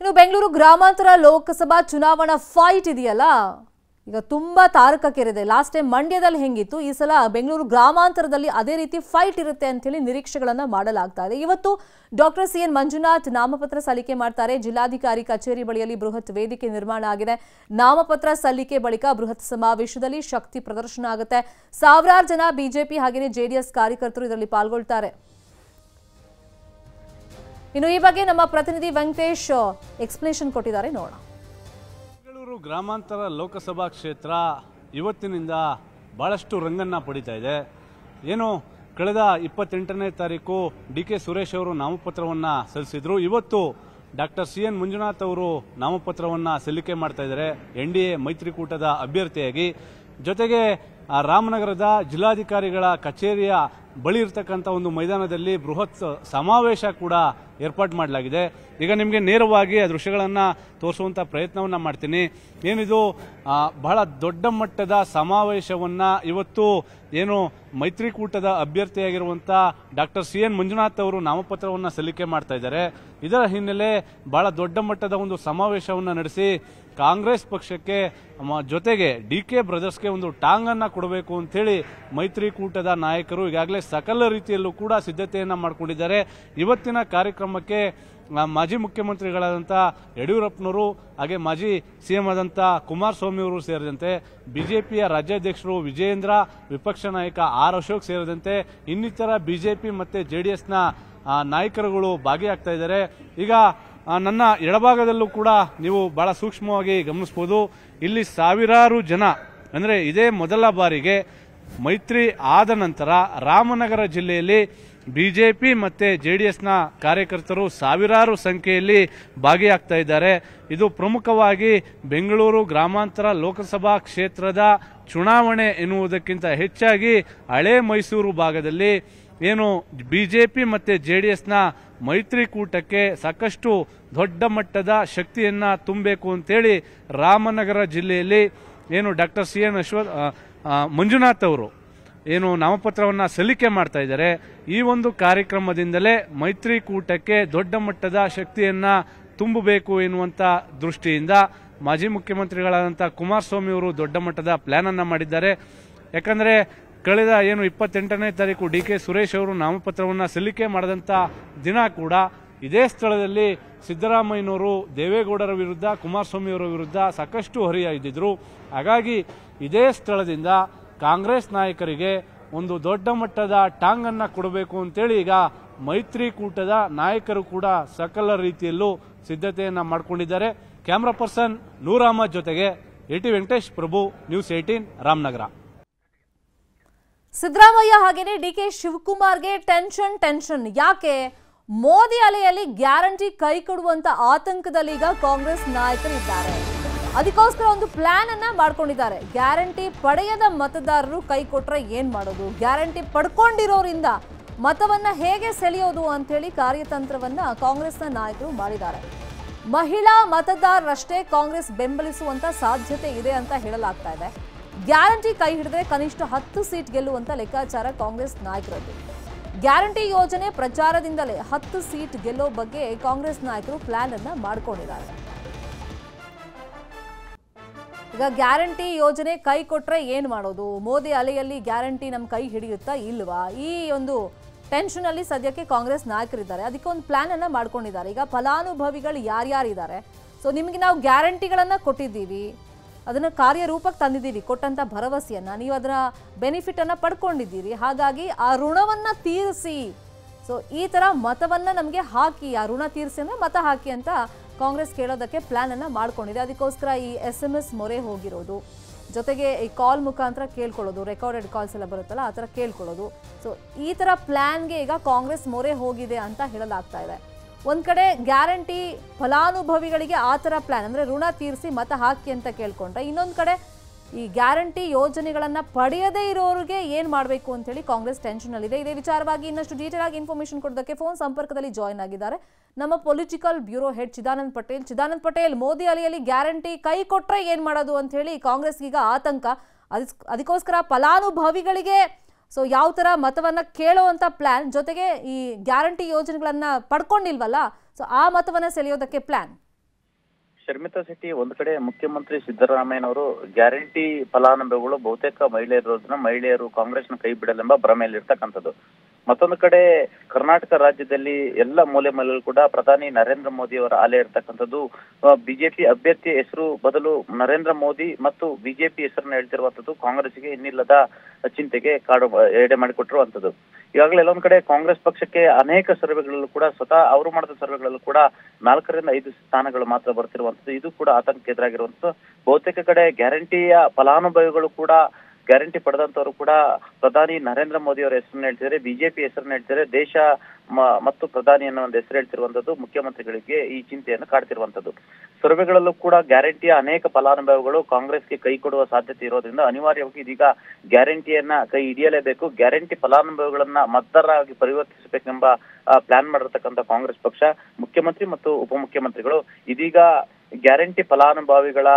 ಇನ್ನು ಬೆಂಗಳೂರು ಗ್ರಾಮಾಂತರ ಲೋಕಸಭಾ ಚುನಾವಣಾ ಫೈಟ್ ಇದೆಯಲ್ಲ ಈಗ ತುಂಬ ತಾರಕಕ್ಕೇರಿದೆ ಲಾಸ್ಟ್ ಟೈಮ್ ಮಂಡ್ಯದಲ್ಲಿ ಹೆಂಗಿತ್ತು ಈ ಸಲ ಬೆಂಗಳೂರು ಗ್ರಾಮಾಂತರದಲ್ಲಿ ಅದೇ ರೀತಿ ಫೈಟ್ ಇರುತ್ತೆ ಅಂತೇಳಿ ನಿರೀಕ್ಷೆಗಳನ್ನು ಮಾಡಲಾಗ್ತಾ ಇದೆ ಇವತ್ತು ಡಾಕ್ಟರ್ ಸಿ ಎನ್ ಮಂಜುನಾಥ್ ನಾಮಪತ್ರ ಸಲ್ಲಿಕೆ ಮಾಡ್ತಾರೆ ಜಿಲ್ಲಾಧಿಕಾರಿ ಕಚೇರಿ ಬಳಿಯಲ್ಲಿ ಬೃಹತ್ ವೇದಿಕೆ ನಿರ್ಮಾಣ ಆಗಿದೆ ನಾಮಪತ್ರ ಸಲ್ಲಿಕೆ ಬಳಿಕ ಬೃಹತ್ ಸಮಾವೇಶದಲ್ಲಿ ಶಕ್ತಿ ಪ್ರದರ್ಶನ ಆಗುತ್ತೆ ಸಾವಿರಾರು ಜನ ಬಿಜೆಪಿ ಹಾಗೆಯೇ ಜೆಡಿಎಸ್ ಕಾರ್ಯಕರ್ತರು ಇದರಲ್ಲಿ ಪಾಲ್ಗೊಳ್ತಾರೆ ಇನ್ನು ಈ ಬಗ್ಗೆ ನಮ್ಮ ಪ್ರತಿನಿಧಿ ವೆಂಕಟೇಶ್ ಎಕ್ಸ್ಪ್ಲೇಷನ್ ಕೊಟ್ಟಿದ್ದಾರೆ ನೋಡೋಣ ಬೆಂಗಳೂರು ಗ್ರಾಮಾಂತರ ಲೋಕಸಭಾ ಕ್ಷೇತ್ರ ಇವತ್ತಿನಿಂದ ಬಹಳಷ್ಟು ರಂಗನ್ನ ಪಡಿತಾ ಇದೆ ಏನು ಕಳೆದ ಇಪ್ಪತ್ತೆಂಟನೇ ತಾರೀಕು ಡಿ ಕೆ ಸುರೇಶ್ ಅವರು ನಾಮಪತ್ರವನ್ನ ಸಲ್ಲಿಸಿದ್ರು ಇವತ್ತು ಡಾಕ್ಟರ್ ಸಿ ಎನ್ ಮಂಜುನಾಥ್ ಅವರು ನಾಮಪತ್ರವನ್ನ ಸಲ್ಲಿಕೆ ಮಾಡ್ತಾ ಇದ್ದಾರೆ ಎನ್ ಡಿ ಎ ಮೈತ್ರಿಕೂಟದ ಅಭ್ಯರ್ಥಿಯಾಗಿ ಜೊತೆಗೆ ರಾಮನಗರದ ಜಿಲ್ಲಾಧಿಕಾರಿಗಳ ಕಚೇರಿಯ ಬಳಿ ಇರತಕ್ಕಂಥ ಒಂದು ಮೈದಾನದಲ್ಲಿ ಬೃಹತ್ ಸಮಾವೇಶ ಕೂಡ ಏರ್ಪಾಡು ಮಾಡಲಾಗಿದೆ ಈಗ ನಿಮಗೆ ನೇರವಾಗಿ ಆ ದೃಶ್ಯಗಳನ್ನು ತೋರಿಸುವಂಥ ಪ್ರಯತ್ನವನ್ನು ಮಾಡ್ತೀನಿ ಏನಿದು ಬಹಳ ದೊಡ್ಡ ಮಟ್ಟದ ಸಮಾವೇಶವನ್ನು ಇವತ್ತು ಏನು ಮೈತ್ರಿಕೂಟದ ಅಭ್ಯರ್ಥಿಯಾಗಿರುವಂಥ ಡಾಕ್ಟರ್ ಸಿ ಎನ್ ಮಂಜುನಾಥ್ ಅವರು ನಾಮಪತ್ರವನ್ನು ಸಲ್ಲಿಕೆ ಮಾಡ್ತಾ ಇದ್ದಾರೆ ಇದರ ಹಿನ್ನೆಲೆ ಬಹಳ ದೊಡ್ಡ ಮಟ್ಟದ ಒಂದು ಸಮಾವೇಶವನ್ನು ನಡೆಸಿ ಕಾಂಗ್ರೆಸ್ ಪಕ್ಷಕ್ಕೆ ಜೊತೆಗೆ ಡಿ ಕೆ ಬ್ರದರ್ಸ್ಗೆ ಒಂದು ಟಾಂಗನ್ನು ಕೊಡಬೇಕು ಅಂಥೇಳಿ ಮೈತ್ರಿಕೂಟದ ನಾಯಕರು ಈಗಾಗಲೇ ಸಕಲ ರೀತಿಯಲ್ಲೂ ಕೂಡ ಸಿದ್ಧತೆಯನ್ನು ಮಾಡಿಕೊಂಡಿದ್ದಾರೆ ಇವತ್ತಿನ ಕಾರ್ಯಕ್ರಮಕ್ಕೆ ಮಾಜಿ ಮುಖ್ಯಮಂತ್ರಿಗಳಾದಂಥ ಯಡಿಯೂರಪ್ಪನವರು ಹಾಗೆ ಮಾಜಿ ಸಿ ಎಂ ಆದಂಥ ಕುಮಾರಸ್ವಾಮಿ ಅವರು ಸೇರಿದಂತೆ ಬಿಜೆಪಿಯ ರಾಜ್ಯಾಧ್ಯಕ್ಷರು ವಿಜಯೇಂದ್ರ ವಿಪಕ್ಷ ನಾಯಕ ಆರ್ ಅಶೋಕ್ ಸೇರಿದಂತೆ ಇನ್ನಿತರ ಬಿಜೆಪಿ ಮತ್ತು ಜೆ ಡಿ ಎಸ್ನ ನಾಯಕರುಗಳು ಭಾಗಿಯಾಗ್ತಾ ಇದ್ದಾರೆ ಈಗ ನನ್ನ ಎಡಭಾಗದಲ್ಲೂ ಕೂಡ ನೀವು ಬಹಳ ಸೂಕ್ಷ್ಮವಾಗಿ ಗಮನಿಸಬಹುದು ಇಲ್ಲಿ ಸಾವಿರಾರು ಜನ ಅಂದರೆ ಇದೇ ಮೊದಲ ಬಾರಿಗೆ ಮೈತ್ರಿ ಆದ ನಂತರ ರಾಮನಗರ ಜಿಲ್ಲೆಯಲ್ಲಿ ಬಿಜೆಪಿ ಮತ್ತು ಜೆ ಡಿ ಎಸ್ನ ಕಾರ್ಯಕರ್ತರು ಸಾವಿರಾರು ಸಂಖ್ಯೆಯಲ್ಲಿ ಭಾಗಿಯಾಗ್ತಾ ಇದ್ದಾರೆ ಇದು ಪ್ರಮುಖವಾಗಿ ಬೆಂಗಳೂರು ಗ್ರಾಮಾಂತರ ಲೋಕಸಭಾ ಕ್ಷೇತ್ರದ ಚುನಾವಣೆ ಎನ್ನುವುದಕ್ಕಿಂತ ಹೆಚ್ಚಾಗಿ ಹಳೆ ಮೈಸೂರು ಭಾಗದಲ್ಲಿ ಏನು ಬಿಜೆಪಿ ಮತ್ತು ಜೆ ಡಿ ಎಸ್ನ ಮೈತ್ರಿಕೂಟಕ್ಕೆ ಸಾಕಷ್ಟು ದೊಡ್ಡ ಮಟ್ಟದ ಶಕ್ತಿಯನ್ನು ತುಂಬಬೇಕು ಅಂತೇಳಿ ರಾಮನಗರ ಜಿಲ್ಲೆಯಲ್ಲಿ ಏನು ಡಾಕ್ಟರ್ ಸಿ ಎನ್ ಅಶ್ವ ಮಂಜುನಾಥ್ ಅವರು ಏನು ನಾಮಪತ್ರವನ್ನು ಸಲ್ಲಿಕೆ ಮಾಡ್ತಾ ಇದ್ದಾರೆ ಈ ಒಂದು ಕಾರ್ಯಕ್ರಮದಿಂದಲೇ ಮೈತ್ರಿಕೂಟಕ್ಕೆ ದೊಡ್ಡ ಮಟ್ಟದ ಶಕ್ತಿಯನ್ನು ತುಂಬಬೇಕು ಎನ್ನುವಂಥ ದೃಷ್ಟಿಯಿಂದ ಮಾಜಿ ಮುಖ್ಯಮಂತ್ರಿಗಳಾದಂಥ ಕುಮಾರಸ್ವಾಮಿ ಅವರು ದೊಡ್ಡ ಮಟ್ಟದ ಪ್ಲ್ಯಾನನ್ನು ಮಾಡಿದ್ದಾರೆ ಯಾಕಂದರೆ ಕಳೆದ ಏನು ಇಪ್ಪತ್ತೆಂಟನೇ ತಾರೀಕು ಡಿ ಕೆ ಸುರೇಶ್ ಅವರು ನಾಮಪತ್ರವನ್ನು ಸಲ್ಲಿಕೆ ಮಾಡಿದಂಥ ದಿನ ಕೂಡ ಇದೇ ಸ್ಥಳದಲ್ಲಿ ಸಿದ್ದರಾಮಯ್ಯನವರು ದೇವೇಗೌಡರ ವಿರುದ್ಧ ಕುಮಾರಸ್ವಾಮಿಯವರ ವಿರುದ್ಧ ಸಾಕಷ್ಟು ಹರಿಯಾಗಿದ್ದರು ಹಾಗಾಗಿ ಇದೇ ಸ್ಥಳದಿಂದ ಕಾಂಗ್ರೆಸ್ ನಾಯಕರಿಗೆ ಒಂದು ದೊಡ್ಡ ಮಟ್ಟದ ಟಾಂಗನ್ನು ಕೊಡಬೇಕು ಅಂತೇಳಿ ಈಗ ಮೈತ್ರಿಕೂಟದ ನಾಯಕರು ಕೂಡ ಸಕಲ ರೀತಿಯಲ್ಲೂ ಸಿದ್ಧತೆಯನ್ನು ಮಾಡಿಕೊಂಡಿದ್ದಾರೆ ಕ್ಯಾಮ್ರಾ ಪರ್ಸನ್ ನೂರಾಮ ಜೊತೆಗೆ A T Venkatesh Prabhu news eighteen Ramanagara Siddaramaiah ಹಾಗೇನೆ ಡಿ ಕೆ ಶಿವಕುಮಾರ್ಗೆ ಟೆನ್ಷನ್ ಟೆನ್ಷನ್ ಯಾಕೆ ಮೋದಿ ಅಲೆಯಲ್ಲಿ ಗ್ಯಾರಂಟಿ ಕೈ ಕೊಡುವಂತ ಆತಂಕದಲ್ಲಿ ಈಗ ಕಾಂಗ್ರೆಸ್ ನಾಯಕರಿದ್ದಾರೆ ಅದಕ್ಕೋಸ್ಕರ ಒಂದು ಪ್ಲಾನ್ ಅನ್ನ ಮಾಡ್ಕೊಂಡಿದ್ದಾರೆ ಗ್ಯಾರಂಟಿ ಪಡೆಯದ ಮತದಾರರು ಕೈ ಕೊಟ್ರೆ ಏನ್ ಮಾಡೋದು ಗ್ಯಾರಂಟಿ ಪಡ್ಕೊಂಡಿರೋರಿಂದ ಮತವನ್ನ ಹೇಗೆ ಸೆಳೆಯೋದು ಅಂತ ಹೇಳಿ ಕಾರ್ಯತಂತ್ರವನ್ನ ಕಾಂಗ್ರೆಸ್ನ ನಾಯಕರು ಮಾಡಿದ್ದಾರೆ ಮಹಿಳಾ ಮತದಾರರಷ್ಟೇ ಕಾಂಗ್ರೆಸ್ ಬೆಂಬಲಿಸುವಂತ ಸಾಧ್ಯತೆ ಇದೆ ಅಂತ ಹೇಳಲಾಗ್ತಾ ಇದೆ ಗ್ಯಾರಂಟಿ ಕೈ ಹಿಡಿದ್ರೆ ಕನಿಷ್ಠ ಹತ್ತು ಸೀಟ್ ಗೆಲ್ಲುವಂತ ಲೆಕ್ಕಾಚಾರ ಕಾಂಗ್ರೆಸ್ ನಾಯಕರದ್ದು ಗ್ಯಾರಂಟಿ ಯೋಜನೆ ಪ್ರಚಾರದಿಂದಲೇ ಹತ್ತು ಸೀಟ್ ಗೆಲ್ಲೋ ಬಗ್ಗೆ ಕಾಂಗ್ರೆಸ್ ನಾಯಕರು ಪ್ಲಾನ್ ಅನ್ನ ಮಾಡಿಕೊಂಡಿದ್ದಾರೆ ಈಗ ಗ್ಯಾರಂಟಿ ಯೋಜನೆ ಕೈ ಕೊಟ್ರೆ ಏನು ಮಾಡೋದು ಮೋದಿ ಅಲೆಯಲ್ಲಿ ಗ್ಯಾರಂಟಿ ನಮ್ಮ ಕೈ ಹಿಡಿಯುತ್ತಾ ಇಲ್ವಾ ಈ ಒಂದು ಟೆನ್ಷನ್ ಅಲ್ಲಿ ಸದ್ಯಕ್ಕೆ ಕಾಂಗ್ರೆಸ್ ನಾಯಕರಿದ್ದಾರೆ ಒಂದು ಪ್ಲಾನ್ ಅನ್ನ ಮಾಡ್ಕೊಂಡಿದ್ದಾರೆ ಈಗ ಫಲಾನುಭವಿಗಳು ಯಾರ್ಯಾರಿದ್ದಾರೆ ಸೊ ನಿಮಗೆ ನಾವು ಗ್ಯಾರಂಟಿಗಳನ್ನ ಕೊಟ್ಟಿದ್ದೀವಿ ಅದನ್ನು ಕಾರ್ಯರೂಪಕ್ಕೆ ತಂದಿದ್ದೀರಿ ಕೊಟ್ಟಂಥ ಭರವಸೆಯನ್ನು ನೀವು ಅದರ ಬೆನಿಫಿಟನ್ನು ಪಡ್ಕೊಂಡಿದ್ದೀರಿ ಹಾಗಾಗಿ ಆ ಋಣವನ್ನು ತೀರಿಸಿ ಸೊ ಈ ಥರ ಮತವನ್ನು ನಮಗೆ ಹಾಕಿ ಆ ಋಣ ತೀರಿಸಿ ಅಂದರೆ ಮತ ಹಾಕಿ ಅಂತ ಕಾಂಗ್ರೆಸ್ ಕೇಳೋದಕ್ಕೆ ಪ್ಲ್ಯಾನನ್ನು ಮಾಡ್ಕೊಂಡಿದೆ ಅದಕ್ಕೋಸ್ಕರ ಈ ಎಸ್ ಎಮ್ ಎಸ್ ಮೊರೆ ಹೋಗಿರೋದು ಜೊತೆಗೆ ಈ ಕಾಲ್ ಮುಖಾಂತರ ಕೇಳ್ಕೊಳ್ಳೋದು ರೆಕಾರ್ಡೆಡ್ ಕಾಲ್ಸ್ ಎಲ್ಲ ಬರುತ್ತಲ್ಲ ಆ ಥರ ಕೇಳ್ಕೊಳ್ಳೋದು ಸೊ ಈ ಥರ ಪ್ಲ್ಯಾನ್ಗೆ ಈಗ ಕಾಂಗ್ರೆಸ್ ಮೊರೆ ಹೋಗಿದೆ ಅಂತ ಹೇಳಲಾಗ್ತಾ ಇದೆ ಒಂದು ಕಡೆ ಗ್ಯಾರಂಟಿ ಫಲಾನುಭವಿಗಳಿಗೆ ಆ ಥರ ಪ್ಲ್ಯಾನ್ ಅಂದರೆ ಋಣ ತೀರಿಸಿ ಮತ ಹಾಕಿ ಅಂತ ಕೇಳ್ಕೊಂಡ್ರೆ ಇನ್ನೊಂದು ಕಡೆ ಈ ಗ್ಯಾರಂಟಿ ಯೋಜನೆಗಳನ್ನು ಪಡೆಯದೇ ಇರೋರಿಗೆ ಏನು ಮಾಡಬೇಕು ಅಂತೇಳಿ ಕಾಂಗ್ರೆಸ್ ಟೆನ್ಷನಲ್ಲಿದೆ ಇದೇ ವಿಚಾರವಾಗಿ ಇನ್ನಷ್ಟು ಡೀಟೇಲ್ ಆಗಿ ಇನ್ಫಾರ್ಮೇಷನ್ ಕೊಡೋದಕ್ಕೆ ಫೋನ್ ಸಂಪರ್ಕದಲ್ಲಿ ಜಾಯ್ನ್ ಆಗಿದ್ದಾರೆ ನಮ್ಮ political bureau head Chidanand Patel Chidanand Patel Modi ಅಲಿಯಲ್ಲಿ ಗ್ಯಾರಂಟಿ ಕೈ ಕೊಟ್ಟರೆ ಏನು ಮಾಡೋದು ಕಾಂಗ್ರೆಸ್ ಈಗ ಆತಂಕ ಅದಕ್ಕೋಸ್ಕರ ಫಲಾನುಭವಿಗಳಿಗೆ ಸೊ ಯಾವ ಥರ ಮತವನ್ನು ಪ್ಲಾನ್ ಪ್ಲ್ಯಾನ್ ಜೊತೆಗೆ ಈ ಗ್ಯಾರಂಟಿ ಯೋಜನೆಗಳನ್ನ ಪಡ್ಕೊಂಡಿಲ್ವಲ್ಲ ಸೊ ಆ ಮತವನ್ನ ಸೆಳೆಯೋದಕ್ಕೆ ಪ್ಲಾನ್ ಶರ್ಮಿತಾ ಶೆಟ್ಟಿ ಒಂದು ಕಡೆ ಮುಖ್ಯಮಂತ್ರಿ ಸಿದ್ದರಾಮಯ್ಯನವರು ಗ್ಯಾರಂಟಿ ಫಲಾನುಭವಿಗಳು ಬಹುತೇಕ ಮಹಿಳೆಯರು ಮಹಿಳೆಯರು ಕಾಂಗ್ರೆಸ್ನ ಕೈ ಬಿಡಲೆಂಬ ಭ್ರಮೆಯಲ್ಲಿರ್ತಕ್ಕಂಥದ್ದು ಮತ್ತೊಂದು ಕಡೆ ಕರ್ನಾಟಕ ರಾಜ್ಯದಲ್ಲಿ ಎಲ್ಲ ಮೂಲೆ ಮೂಲೆಯಲ್ಲೂ ಕೂಡ ಪ್ರಧಾನಿ ನರೇಂದ್ರ ಮೋದಿ ಅವರ ಅಲೆ ಇರ್ತಕ್ಕಂಥದ್ದು ಬಿಜೆಪಿ ಅಭ್ಯರ್ಥಿ ಹೆಸರು ಬದಲು ನರೇಂದ್ರ ಮೋದಿ ಮತ್ತು ಬಿಜೆಪಿ ಹೆಸರನ್ನು ಹೇಳ್ತಿರುವಂತದ್ದು ಕಾಂಗ್ರೆಸ್ಗೆ ಇನ್ನಿಲ್ಲದ ಚಿಂತೆಗೆ ಕಾಡು ಎಡೆ ಮಾಡಿಕೊಟ್ಟಿರುವಂಥದ್ದು ಈಗಾಗಲೇ ಎಲ್ಲೊಂದ್ ಕಡೆ ಕಾಂಗ್ರೆಸ್ ಪಕ್ಷಕ್ಕೆ ಅನೇಕ ಸರ್ವೆಗಳಲ್ಲೂ ಕೂಡ ಸ್ವತಃ ಅವರು ಮಾಡಿದ ಸರ್ವೆಗಳಲ್ಲೂ ಕೂಡ ನಾಲ್ಕರಿಂದ ಐದು ಸ್ಥಾನಗಳು ಮಾತ್ರ ಬರ್ತಿರುವಂಥದ್ದು ಇದು ಕೂಡ ಆತಂಕ ಎದುರಾಗಿರುವಂತದ್ದು ಬಹುತೇಕ ಕಡೆ ಗ್ಯಾರಂಟಿಯ ಫಲಾನುಭವಿಗಳು ಕೂಡ ಗ್ಯಾರಂಟಿ ಪಡೆದಂತವರು ಕೂಡ ಪ್ರಧಾನಿ ನರೇಂದ್ರ ಮೋದಿ ಅವರ ಹೆಸರನ್ನು ಹೇಳ್ತಿದ್ದಾರೆ ಬಿಜೆಪಿ ಹೆಸರನ್ನು ಹೇಳ್ತಿದ್ದಾರೆ ದೇಶ ಮತ್ತು ಪ್ರಧಾನಿ ಅನ್ನೋ ಒಂದು ಹೆಸರು ಹೇಳ್ತಿರುವಂತದ್ದು ಮುಖ್ಯಮಂತ್ರಿಗಳಿಗೆ ಈ ಚಿಂತೆಯನ್ನು ಕಾಡ್ತಿರುವಂತದ್ದು ಸರ್ವೆಗಳಲ್ಲೂ ಕೂಡ ಗ್ಯಾರಂಟಿಯ ಅನೇಕ ಫಲಾನುಭವಿಗಳು ಕಾಂಗ್ರೆಸ್ಗೆ ಕೈ ಕೊಡುವ ಸಾಧ್ಯತೆ ಇರೋದ್ರಿಂದ ಅನಿವಾರ್ಯವಾಗಿ ಇದೀಗ ಗ್ಯಾರಂಟಿಯನ್ನ ಕೈ ಹಿಡಿಯಲೇಬೇಕು ಗ್ಯಾರಂಟಿ ಫಲಾನುಭವಿಗಳನ್ನ ಮತ್ತರಾಗಿ ಪರಿವರ್ತಿಸಬೇಕೆಂಬ ಪ್ಲಾನ್ ಮಾಡಿರ್ತಕ್ಕಂಥ ಕಾಂಗ್ರೆಸ್ ಪಕ್ಷ ಮುಖ್ಯಮಂತ್ರಿ ಮತ್ತು ಉಪಮುಖ್ಯಮಂತ್ರಿಗಳು ಇದೀಗ ಗ್ಯಾರಂಟಿ ಫಲಾನುಭವಿಗಳ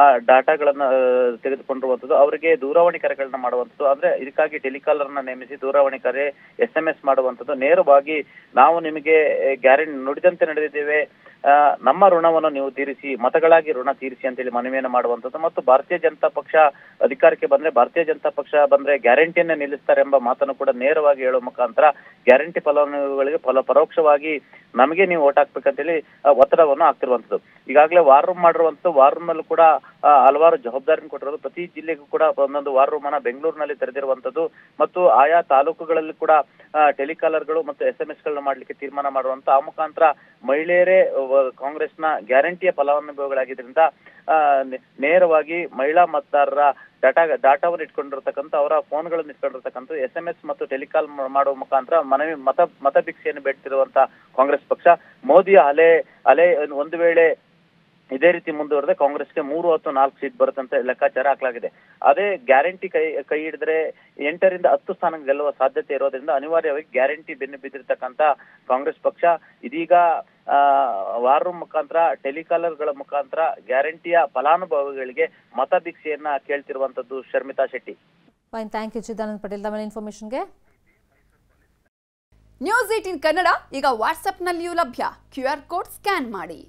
ಆ ಡಾಟಾಗಳನ್ನ ತೆಗೆದುಕೊಂಡಿರುವಂಥದ್ದು ಅವರಿಗೆ ದೂರವಾಣಿ ಕರೆಗಳನ್ನ ಮಾಡುವಂಥದ್ದು ಅಂದ್ರೆ ಇದಕ್ಕಾಗಿ ಟೆಲಿಕಾಲರ್ನ ನೇಮಿಸಿ ದೂರವಾಣಿ ಕರೆ ಎಸ್ ಎಂ ಎಸ್ ಮಾಡುವಂಥದ್ದು ನೇರವಾಗಿ ನಾವು ನಿಮಗೆ ಗ್ಯಾರಂಟಿ ನುಡಿದಂತೆ ನಡೆದಿದ್ದೇವೆ ನಮ್ಮ ಋಣವನ್ನು ನೀವು ತೀರಿಸಿ ಮತಗಳಾಗಿ ಋಣ ತೀರಿಸಿ ಅಂತೇಳಿ ಮನವಿಯನ್ನು ಮಾಡುವಂಥದ್ದು ಮತ್ತು ಭಾರತೀಯ ಜನತಾ ಪಕ್ಷ ಅಧಿಕಾರಕ್ಕೆ ಬಂದ್ರೆ ಭಾರತೀಯ ಜನತಾ ಪಕ್ಷ ಬಂದ್ರೆ ಗ್ಯಾರಂಟಿಯನ್ನ ನಿಲ್ಲಿಸ್ತಾರೆ ಎಂಬ ಮಾತನ್ನು ಕೂಡ ನೇರವಾಗಿ ಹೇಳುವ ಮುಖಾಂತರ ಗ್ಯಾರಂಟಿ ಫಲಾನುಭವಿಗಳಿಗೆ ಫಲ ಪರೋಕ್ಷವಾಗಿ ನಮಗೆ ನೀವು ಓಟ್ ಹಾಕ್ಬೇಕಂತೇಳಿ ಒತ್ತಡವನ್ನು ಹಾಕ್ತಿರುವಂತದ್ದು ಈಗಾಗಲೇ ವಾರ್ ರೂಮ್ ಮಾಡಿರುವಂತದ್ದು ವಾರ್ ರೂಮ್ ನಲ್ಲೂ ಕೂಡ ಹಲವಾರು ಜವಾಬ್ದಾರಿಯನ್ನು ಕೊಟ್ಟಿರೋದು ಪ್ರತಿ ಜಿಲ್ಲೆಗೂ ಕೂಡ ಒಂದೊಂದು ವಾರ್ ರೂಮ್ ಅನ್ನ ಬೆಂಗಳೂರಿನಲ್ಲಿ ತೆರೆದಿರುವಂತದ್ದು ಮತ್ತು ಆಯಾ ತಾಲೂಕುಗಳಲ್ಲಿ ಕೂಡ ಟೆಲಿಕಾಲರ್ಗಳು ಮತ್ತು ಎಸ್ ಎಂ ಎಸ್ ಗಳನ್ನ ಮಾಡ್ಲಿಕ್ಕೆ ತೀರ್ಮಾನ ಮಾಡುವಂತ ಆ ಮುಖಾಂತರ ಮಹಿಳೆಯರೇ ಕಾಂಗ್ರೆಸ್ನ ಗ್ಯಾರಂಟಿಯ ಫಲಾನುಭವಿಗಳಾಗಿದ್ದರಿಂದ ನೇರವಾಗಿ ಮಹಿಳಾ ಮತದಾರರ ಡಾಟಾ ಡಾಟಾವನ್ನು ಇಟ್ಕೊಂಡಿರ್ತಕ್ಕಂಥ ಅವರ ಫೋನ್ಗಳನ್ನು ಇಟ್ಕೊಂಡಿರ್ತಕ್ಕಂಥ ಎಸ್ ಎಂ ಎಸ್ ಮತ್ತು ಟೆಲಿಕಾಲ್ ಮಾಡುವ ಮುಖಾಂತರ ಮನವಿ ಮತ ಭಿಕ್ಷೆಯನ್ನು ಬಿಡ್ತಿರುವಂತಹ ಕಾಂಗ್ರೆಸ್ ಪಕ್ಷ ಮೋದಿಯ ಅಲೆ ಅಲೆ ಒಂದು ವೇಳೆ ಇದೇ ರೀತಿ ಮುಂದುವರೆದ ಕಾಂಗ್ರೆಸ್ಗೆ ಮೂರು ಅಥವಾ ನಾಲ್ಕು ಸೀಟ್ ಬರುತ್ತಂತ ಲೆಕ್ಕಾಚಾರ ಹಾಕಲಾಗಿದೆ ಅದೇ ಗ್ಯಾರಂಟಿ ಕೈ ಕೈ ಹಿಡಿದ್ರೆ ಎಂಟರಿಂದ ಹತ್ತು ಸ್ಥಾನ ಗೆಲ್ಲುವ ಸಾಧ್ಯತೆ ಇರೋದ್ರಿಂದ ಅನಿವಾರ್ಯವಾಗಿ ಗ್ಯಾರಂಟಿ ಬೆನ್ನು ಬಿದ್ದಿರ್ತಕ್ಕಂಥ ಕಾಂಗ್ರೆಸ್ ಪಕ್ಷ ಇದೀಗ ವಾರ್ ರೂಮ್ ಮುಖಾಂತರ ಟೆಲಿಕಾಲರ್ಗಳ ಮುಖಾಂತರ ಗ್ಯಾರಂಟಿಯ ಫಲಾನುಭವಿಗಳಿಗೆ ಮತ ಭಿಕ್ಷೆಯನ್ನ ಕೇಳ್ತಿರುವಂತದ್ದು Sharmita Shetty fine thank you Chidanand Patel ತಮ್ಮ ಇನ್ಫಾರ್ಮೇಶನ್ಗೆ ನ್ಯೂಸ್ ಏಟಿನ್ ಕನ್ನಡ ಈಗ ವಾಟ್ಸ್ಆಪ್ನಲ್ಲಿಯೂ ಲಭ್ಯ ಕ್ಯೂ ಆರ್ ಕೋಡ್ ಸ್ಕ್ಯಾನ್ ಮಾಡಿ